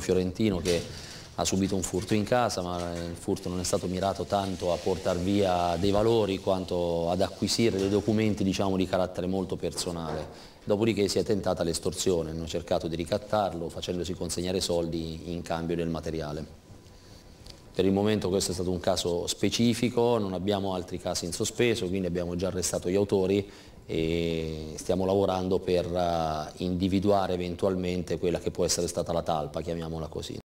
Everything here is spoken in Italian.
Fiorentino che ha subito un furto in casa, ma il furto non è stato mirato tanto a portare via dei valori quanto ad acquisire dei documenti diciamo, di carattere molto personale. Dopodiché si è tentata l'estorsione, hanno cercato di ricattarlo facendosi consegnare soldi in cambio del materiale. Per il momento questo è stato un caso specifico, non abbiamo altri casi in sospeso, quindi abbiamo già arrestato gli autori e stiamo lavorando per eh, individuare eventualmente quella che può essere stata la talpa, chiamiamola così.